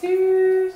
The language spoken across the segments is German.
Tschüss.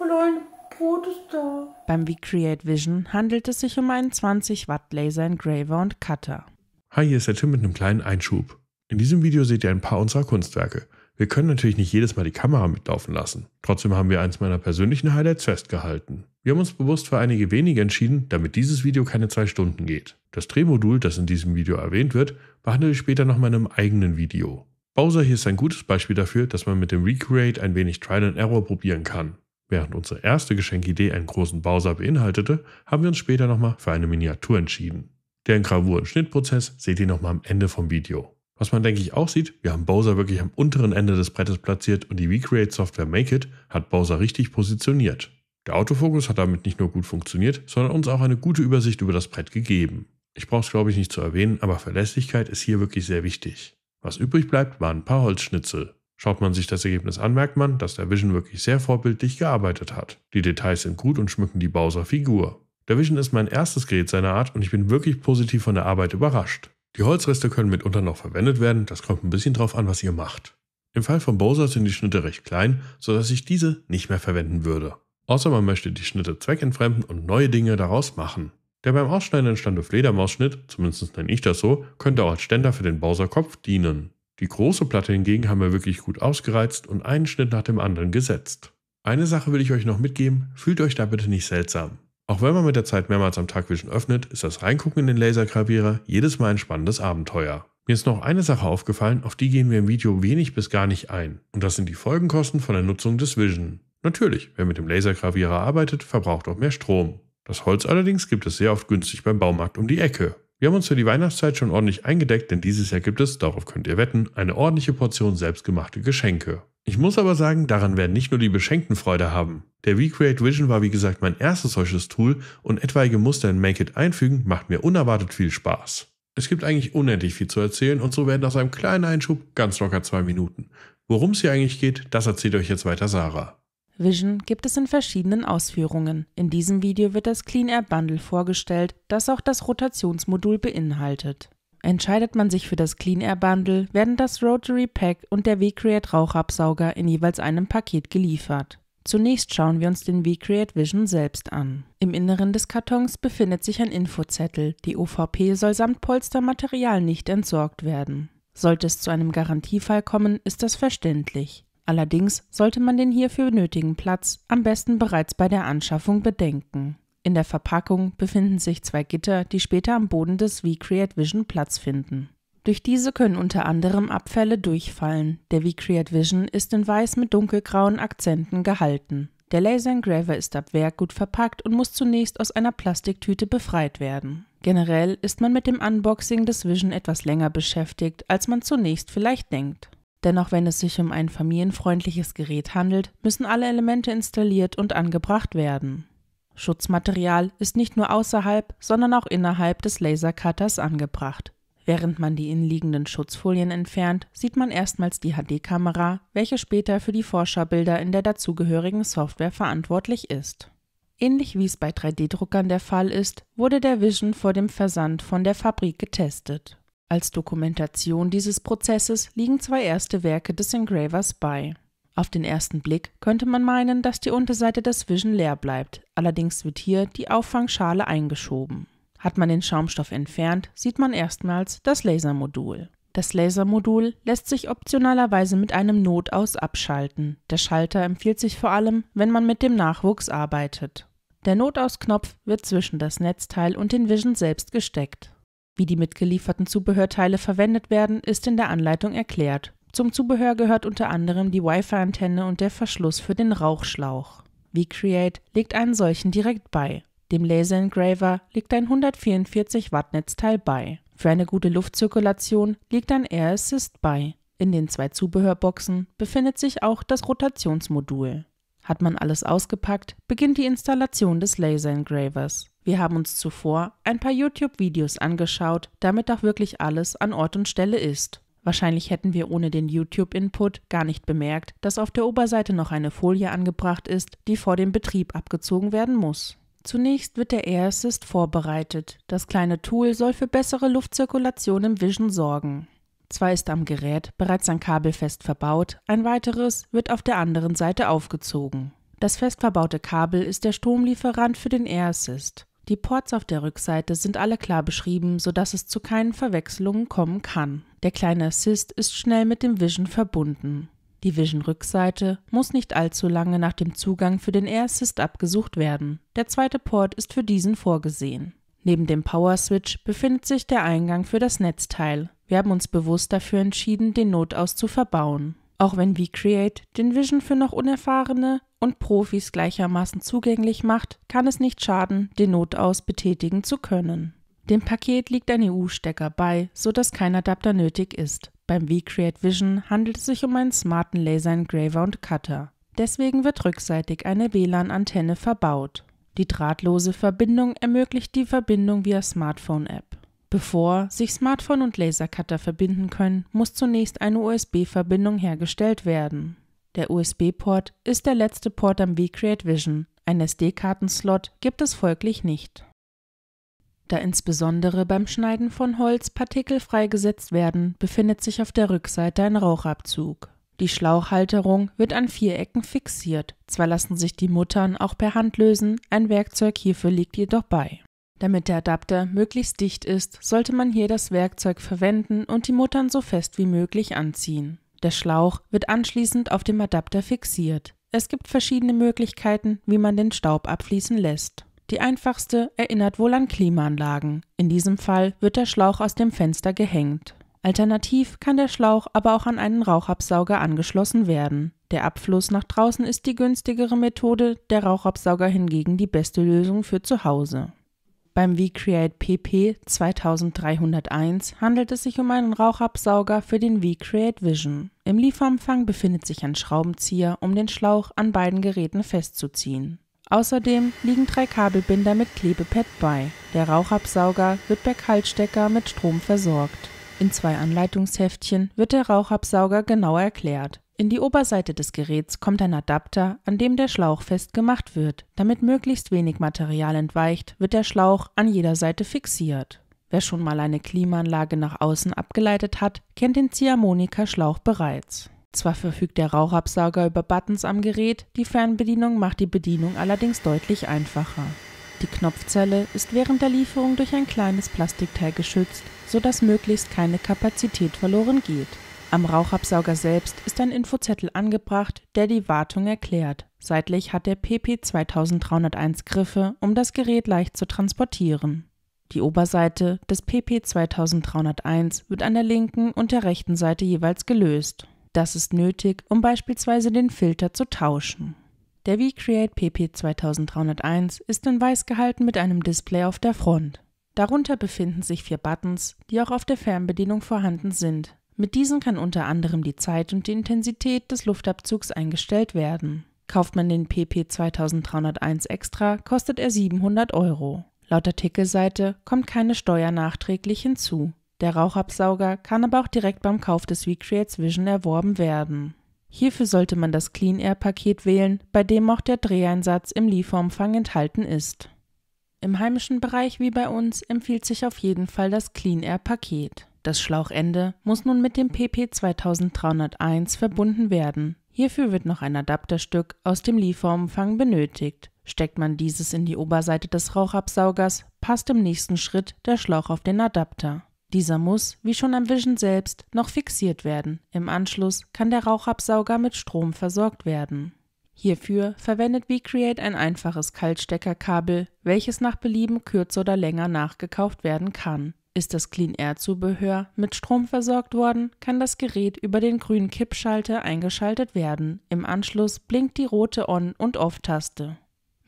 Allein Brot ist da. Beim VCreate Vision handelt es sich um einen 20 Watt Laser Engraver und Cutter. Hi, hier ist der Tim mit einem kleinen Einschub. In diesem Video seht ihr ein paar unserer Kunstwerke. Wir können natürlich nicht jedes Mal die Kamera mitlaufen lassen. Trotzdem haben wir eins meiner persönlichen Highlights festgehalten. Wir haben uns bewusst für einige wenige entschieden, damit dieses Video keine zwei Stunden geht. Das Drehmodul, das in diesem Video erwähnt wird, behandle ich später noch in meinem eigenen Video. Bowser hier ist ein gutes Beispiel dafür, dass man mit dem Recreate ein wenig Trial and Error probieren kann. Während unsere erste Geschenkidee einen großen Bowser beinhaltete, haben wir uns später nochmal für eine Miniatur entschieden. Deren Gravur- und Schnittprozess seht ihr nochmal am Ende vom Video. Was man denke ich auch sieht, wir haben Bowser wirklich am unteren Ende des Brettes platziert und die Recreate-Software Make It hat Bowser richtig positioniert. Der Autofokus hat damit nicht nur gut funktioniert, sondern uns auch eine gute Übersicht über das Brett gegeben. Ich brauche es glaube ich nicht zu erwähnen, aber Verlässlichkeit ist hier wirklich sehr wichtig. Was übrig bleibt, waren ein paar Holzschnitzel. Schaut man sich das Ergebnis an, merkt man, dass der Vision wirklich sehr vorbildlich gearbeitet hat. Die Details sind gut und schmücken die Bowser Figur. Der Vision ist mein erstes Gerät seiner Art und ich bin wirklich positiv von der Arbeit überrascht. Die Holzreste können mitunter noch verwendet werden, das kommt ein bisschen drauf an, was ihr macht. Im Fall von Bowser sind die Schnitte recht klein, sodass ich diese nicht mehr verwenden würde. Außer man möchte die Schnitte zweckentfremden und neue Dinge daraus machen. Der beim Ausschneiden entstandene Fledermausschnitt, zumindest nenne ich das so, könnte auch als Ständer für den bowser dienen. Die große Platte hingegen haben wir wirklich gut ausgereizt und einen Schnitt nach dem anderen gesetzt. Eine Sache will ich euch noch mitgeben, fühlt euch da bitte nicht seltsam. Auch wenn man mit der Zeit mehrmals am Tag Vision öffnet, ist das Reingucken in den Lasergravierer jedes Mal ein spannendes Abenteuer. Mir ist noch eine Sache aufgefallen, auf die gehen wir im Video wenig bis gar nicht ein. Und das sind die Folgenkosten von der Nutzung des Vision. Natürlich, wer mit dem Lasergravierer arbeitet, verbraucht auch mehr Strom. Das Holz allerdings gibt es sehr oft günstig beim Baumarkt um die Ecke. Wir haben uns für die Weihnachtszeit schon ordentlich eingedeckt, denn dieses Jahr gibt es, darauf könnt ihr wetten, eine ordentliche Portion selbstgemachte Geschenke. Ich muss aber sagen, daran werden nicht nur die Beschenkten Freude haben. Der WeCreate Vision war wie gesagt mein erstes solches Tool und etwaige Muster in Make It einfügen macht mir unerwartet viel Spaß. Es gibt eigentlich unendlich viel zu erzählen und so werden aus einem kleinen Einschub ganz locker zwei Minuten. Worum es hier eigentlich geht, das erzählt euch jetzt weiter Sarah. Vision gibt es in verschiedenen Ausführungen. In diesem Video wird das Clean Air Bundle vorgestellt, das auch das Rotationsmodul beinhaltet. Entscheidet man sich für das Clean Air Bundle, werden das Rotary Pack und der v Rauchabsauger in jeweils einem Paket geliefert. Zunächst schauen wir uns den v Vision selbst an. Im Inneren des Kartons befindet sich ein Infozettel. Die OVP soll samt Polstermaterial nicht entsorgt werden. Sollte es zu einem Garantiefall kommen, ist das verständlich. Allerdings sollte man den hierfür nötigen Platz am besten bereits bei der Anschaffung bedenken. In der Verpackung befinden sich zwei Gitter, die später am Boden des WeCreate Vision Platz finden. Durch diese können unter anderem Abfälle durchfallen. Der WeCreate Vision ist in weiß mit dunkelgrauen Akzenten gehalten. Der Laser Engraver ist ab Werk gut verpackt und muss zunächst aus einer Plastiktüte befreit werden. Generell ist man mit dem Unboxing des Vision etwas länger beschäftigt, als man zunächst vielleicht denkt. Denn auch wenn es sich um ein familienfreundliches Gerät handelt, müssen alle Elemente installiert und angebracht werden. Schutzmaterial ist nicht nur außerhalb, sondern auch innerhalb des Lasercutters angebracht. Während man die innenliegenden Schutzfolien entfernt, sieht man erstmals die HD-Kamera, welche später für die Forscherbilder in der dazugehörigen Software verantwortlich ist. Ähnlich wie es bei 3D-Druckern der Fall ist, wurde der Vision vor dem Versand von der Fabrik getestet. Als Dokumentation dieses Prozesses liegen zwei erste Werke des Engravers bei. Auf den ersten Blick könnte man meinen, dass die Unterseite des Vision leer bleibt, allerdings wird hier die Auffangschale eingeschoben. Hat man den Schaumstoff entfernt, sieht man erstmals das Lasermodul. Das Lasermodul lässt sich optionalerweise mit einem Notaus abschalten. Der Schalter empfiehlt sich vor allem, wenn man mit dem Nachwuchs arbeitet. Der Notausknopf wird zwischen das Netzteil und den Vision selbst gesteckt. Wie die mitgelieferten Zubehörteile verwendet werden, ist in der Anleitung erklärt. Zum Zubehör gehört unter anderem die Wi-Fi-Antenne und der Verschluss für den Rauchschlauch. VCreate legt einen solchen direkt bei. Dem Laser Engraver liegt ein 144 Watt Netzteil bei. Für eine gute Luftzirkulation liegt ein Air Assist bei. In den zwei Zubehörboxen befindet sich auch das Rotationsmodul. Hat man alles ausgepackt, beginnt die Installation des Laser Engravers. Wir haben uns zuvor ein paar YouTube-Videos angeschaut, damit auch wirklich alles an Ort und Stelle ist. Wahrscheinlich hätten wir ohne den YouTube-Input gar nicht bemerkt, dass auf der Oberseite noch eine Folie angebracht ist, die vor dem Betrieb abgezogen werden muss. Zunächst wird der Air Assist vorbereitet. Das kleine Tool soll für bessere Luftzirkulation im Vision sorgen. Zwar ist am Gerät bereits ein Kabel fest verbaut, ein weiteres wird auf der anderen Seite aufgezogen. Das fest verbaute Kabel ist der Stromlieferant für den Air Assist. Die Ports auf der Rückseite sind alle klar beschrieben, sodass es zu keinen Verwechslungen kommen kann. Der kleine Assist ist schnell mit dem Vision verbunden. Die Vision-Rückseite muss nicht allzu lange nach dem Zugang für den Air Assist abgesucht werden. Der zweite Port ist für diesen vorgesehen. Neben dem Power Switch befindet sich der Eingang für das Netzteil. Wir haben uns bewusst dafür entschieden, den Notaus zu verbauen. Auch wenn WeCreate den Vision für noch Unerfahrene und Profis gleichermaßen zugänglich macht, kann es nicht schaden, den Notaus betätigen zu können. Dem Paket liegt ein EU-Stecker bei, sodass kein Adapter nötig ist. Beim WeCreate Vision handelt es sich um einen smarten Laser Engraver und Cutter. Deswegen wird rückseitig eine WLAN-Antenne verbaut. Die drahtlose Verbindung ermöglicht die Verbindung via Smartphone-App. Bevor sich Smartphone und Lasercutter verbinden können, muss zunächst eine USB-Verbindung hergestellt werden. Der USB-Port ist der letzte Port am VCreate Vision. Ein SD-Kartenslot gibt es folglich nicht. Da insbesondere beim Schneiden von Holz Partikel freigesetzt werden, befindet sich auf der Rückseite ein Rauchabzug. Die Schlauchhalterung wird an vier Ecken fixiert. Zwar lassen sich die Muttern auch per Hand lösen, ein Werkzeug hierfür liegt jedoch bei. Damit der Adapter möglichst dicht ist, sollte man hier das Werkzeug verwenden und die Muttern so fest wie möglich anziehen. Der Schlauch wird anschließend auf dem Adapter fixiert. Es gibt verschiedene Möglichkeiten, wie man den Staub abfließen lässt. Die einfachste erinnert wohl an Klimaanlagen. In diesem Fall wird der Schlauch aus dem Fenster gehängt. Alternativ kann der Schlauch aber auch an einen Rauchabsauger angeschlossen werden. Der Abfluss nach draußen ist die günstigere Methode, der Rauchabsauger hingegen die beste Lösung für zu Hause. Beim VCreate PP 2301 handelt es sich um einen Rauchabsauger für den VCreate Vision. Im Lieferumfang befindet sich ein Schraubenzieher, um den Schlauch an beiden Geräten festzuziehen. Außerdem liegen drei Kabelbinder mit Klebepad bei. Der Rauchabsauger wird per Kaltstecker mit Strom versorgt. In zwei Anleitungsheftchen wird der Rauchabsauger genau erklärt. In die Oberseite des Geräts kommt ein Adapter, an dem der Schlauch festgemacht wird. Damit möglichst wenig Material entweicht, wird der Schlauch an jeder Seite fixiert. Wer schon mal eine Klimaanlage nach außen abgeleitet hat, kennt den Ziehharmonika-Schlauch bereits. Zwar verfügt der Rauchabsauger über Buttons am Gerät, die Fernbedienung macht die Bedienung allerdings deutlich einfacher. Die Knopfzelle ist während der Lieferung durch ein kleines Plastikteil geschützt, sodass möglichst keine Kapazität verloren geht. Am Rauchabsauger selbst ist ein Infozettel angebracht, der die Wartung erklärt. Seitlich hat der PP 2301 Griffe, um das Gerät leicht zu transportieren. Die Oberseite des PP 2301 wird an der linken und der rechten Seite jeweils gelöst. Das ist nötig, um beispielsweise den Filter zu tauschen. Der VCreate PP 2301 ist in weiß gehalten mit einem Display auf der Front. Darunter befinden sich vier Buttons, die auch auf der Fernbedienung vorhanden sind, mit diesen kann unter anderem die Zeit und die Intensität des Luftabzugs eingestellt werden. Kauft man den PP 2301 extra, kostet er 700 Euro. Laut Artikelseite kommt keine Steuer nachträglich hinzu. Der Rauchabsauger kann aber auch direkt beim Kauf des WeCreates Vision erworben werden. Hierfür sollte man das Clean Air Paket wählen, bei dem auch der Dreheinsatz im Lieferumfang enthalten ist. Im heimischen Bereich wie bei uns empfiehlt sich auf jeden Fall das Clean Air Paket. Das Schlauchende muss nun mit dem PP 2301 verbunden werden. Hierfür wird noch ein Adapterstück aus dem Lieferumfang benötigt. Steckt man dieses in die Oberseite des Rauchabsaugers, passt im nächsten Schritt der Schlauch auf den Adapter. Dieser muss, wie schon am Vision selbst, noch fixiert werden. Im Anschluss kann der Rauchabsauger mit Strom versorgt werden. Hierfür verwendet VCreate ein einfaches Kaltsteckerkabel, welches nach Belieben kürzer oder länger nachgekauft werden kann. Ist das Clean Air Zubehör mit Strom versorgt worden, kann das Gerät über den grünen Kippschalter eingeschaltet werden. Im Anschluss blinkt die rote On- und Off-Taste.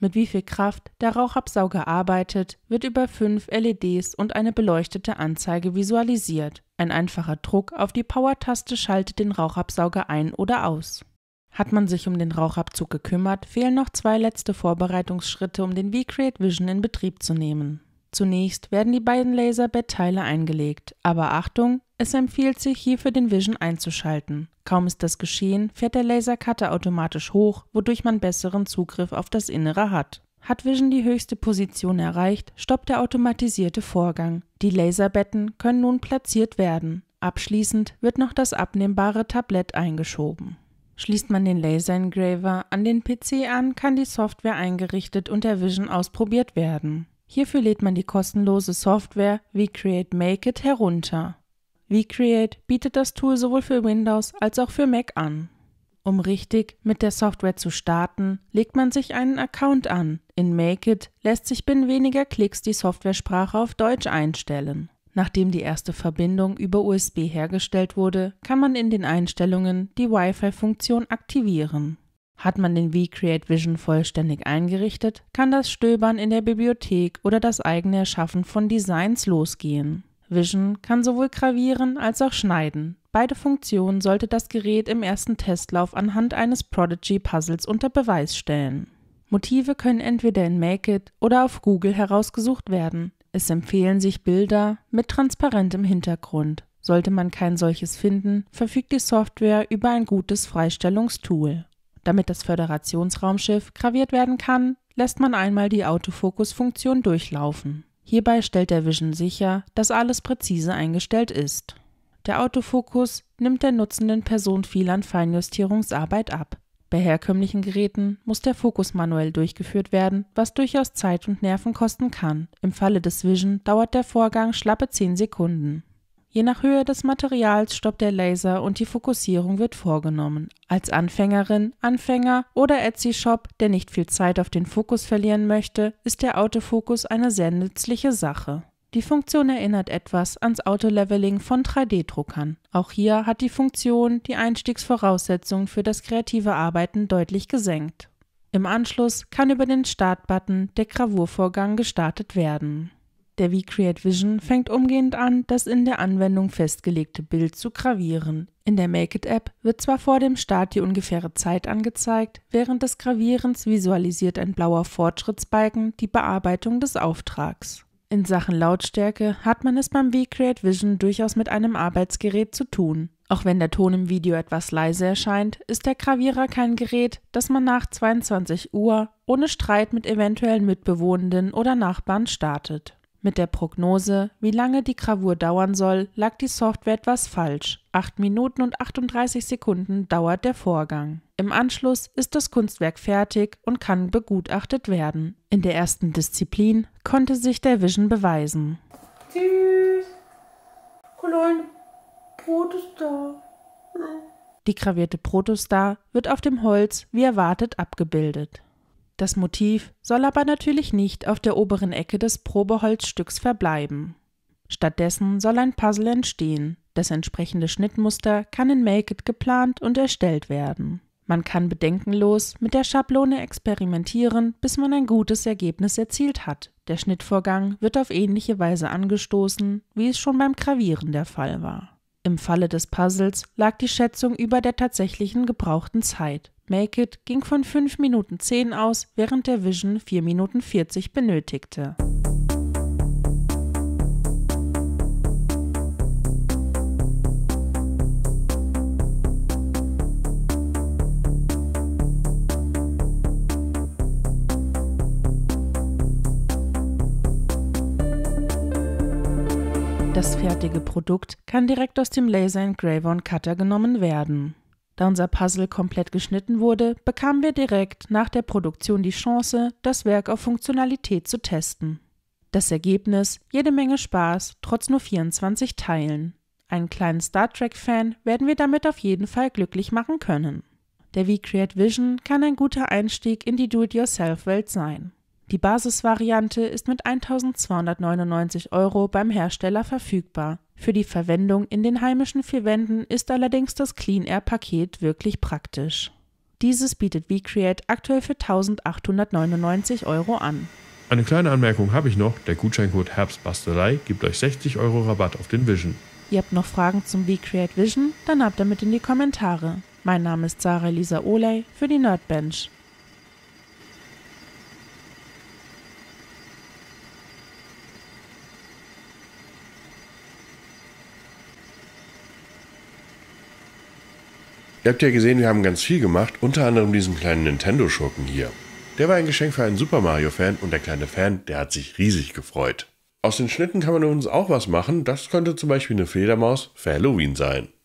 Mit wie viel Kraft der Rauchabsauger arbeitet, wird über fünf LEDs und eine beleuchtete Anzeige visualisiert. Ein einfacher Druck auf die Power-Taste schaltet den Rauchabsauger ein oder aus. Hat man sich um den Rauchabzug gekümmert, fehlen noch zwei letzte Vorbereitungsschritte, um den V-Create Vision in Betrieb zu nehmen. Zunächst werden die beiden Laserbettteile eingelegt, aber Achtung, es empfiehlt sich, hierfür den Vision einzuschalten. Kaum ist das geschehen, fährt der Lasercutter automatisch hoch, wodurch man besseren Zugriff auf das Innere hat. Hat Vision die höchste Position erreicht, stoppt der automatisierte Vorgang. Die Laserbetten können nun platziert werden. Abschließend wird noch das abnehmbare Tablett eingeschoben. Schließt man den Laser Engraver an den PC an, kann die Software eingerichtet und der Vision ausprobiert werden. Hierfür lädt man die kostenlose Software VCreate Make It herunter. VCreate bietet das Tool sowohl für Windows als auch für Mac an. Um richtig mit der Software zu starten, legt man sich einen Account an. In Make It lässt sich binnen weniger Klicks die Softwaresprache auf Deutsch einstellen. Nachdem die erste Verbindung über USB hergestellt wurde, kann man in den Einstellungen die Wi-Fi-Funktion aktivieren. Hat man den WeCreate Vision vollständig eingerichtet, kann das Stöbern in der Bibliothek oder das eigene Erschaffen von Designs losgehen. Vision kann sowohl gravieren als auch schneiden. Beide Funktionen sollte das Gerät im ersten Testlauf anhand eines Prodigy-Puzzles unter Beweis stellen. Motive können entweder in Make-It oder auf Google herausgesucht werden. Es empfehlen sich Bilder mit transparentem Hintergrund. Sollte man kein solches finden, verfügt die Software über ein gutes Freistellungstool. Damit das Föderationsraumschiff graviert werden kann, lässt man einmal die Autofokus-Funktion durchlaufen. Hierbei stellt der Vision sicher, dass alles präzise eingestellt ist. Der Autofokus nimmt der nutzenden Person viel an Feinjustierungsarbeit ab. Bei herkömmlichen Geräten muss der Fokus manuell durchgeführt werden, was durchaus Zeit und Nerven kosten kann. Im Falle des Vision dauert der Vorgang schlappe 10 Sekunden. Je nach Höhe des Materials stoppt der Laser und die Fokussierung wird vorgenommen. Als Anfängerin, Anfänger oder Etsy-Shop, der nicht viel Zeit auf den Fokus verlieren möchte, ist der Autofokus eine sehr nützliche Sache. Die Funktion erinnert etwas ans Auto-Leveling von 3D-Druckern. Auch hier hat die Funktion die Einstiegsvoraussetzungen für das kreative Arbeiten deutlich gesenkt. Im Anschluss kann über den Start-Button der Gravurvorgang gestartet werden der VCreate Vision fängt umgehend an, das in der Anwendung festgelegte Bild zu gravieren. In der Make It App wird zwar vor dem Start die ungefähre Zeit angezeigt, während des Gravierens visualisiert ein blauer Fortschrittsbalken die Bearbeitung des Auftrags. In Sachen Lautstärke hat man es beim VCreate Vision durchaus mit einem Arbeitsgerät zu tun. Auch wenn der Ton im Video etwas leise erscheint, ist der Gravierer kein Gerät, das man nach 22 Uhr ohne Streit mit eventuellen Mitbewohnenden oder Nachbarn startet. Mit der Prognose, wie lange die Gravur dauern soll, lag die Software etwas falsch. 8 Minuten und 38 Sekunden dauert der Vorgang. Im Anschluss ist das Kunstwerk fertig und kann begutachtet werden. In der ersten Disziplin konnte sich der Vision beweisen. Tschüss. Kleine Protostar. Die gravierte Protostar wird auf dem Holz wie erwartet abgebildet. Das Motiv soll aber natürlich nicht auf der oberen Ecke des Probeholzstücks verbleiben. Stattdessen soll ein Puzzle entstehen. Das entsprechende Schnittmuster kann in Make-It geplant und erstellt werden. Man kann bedenkenlos mit der Schablone experimentieren, bis man ein gutes Ergebnis erzielt hat. Der Schnittvorgang wird auf ähnliche Weise angestoßen, wie es schon beim Gravieren der Fall war. Im Falle des Puzzles lag die Schätzung über der tatsächlichen gebrauchten Zeit. Make It ging von 5 Minuten 10 aus, während der Vision 4 Minuten 40 benötigte. Das fertige Produkt kann direkt aus dem Laser Engraver und Cutter genommen werden. Da unser Puzzle komplett geschnitten wurde, bekamen wir direkt nach der Produktion die Chance, das Werk auf Funktionalität zu testen. Das Ergebnis jede Menge Spaß, trotz nur 24 Teilen. Einen kleinen Star Trek-Fan werden wir damit auf jeden Fall glücklich machen können. Der V-Create Vision kann ein guter Einstieg in die Do-it-yourself-Welt sein. Die Basisvariante ist mit 1299 Euro beim Hersteller verfügbar. Für die Verwendung in den heimischen vier Wänden ist allerdings das Clean Air Paket wirklich praktisch. Dieses bietet VCreate aktuell für 1899 Euro an. Eine kleine Anmerkung habe ich noch. Der Gutscheincode Herbstbastelei gibt euch 60 Euro Rabatt auf den Vision. Ihr habt noch Fragen zum VCreate Vision? Dann habt damit in die Kommentare. Mein Name ist Sarah Lisa Oley für die Nerdbench. Ihr habt ja gesehen, wir haben ganz viel gemacht, unter anderem diesen kleinen Nintendo-Schurken hier. Der war ein Geschenk für einen Super Mario-Fan und der kleine Fan, der hat sich riesig gefreut. Aus den Schnitten kann man uns auch was machen, das könnte zum Beispiel eine Fledermaus für Halloween sein.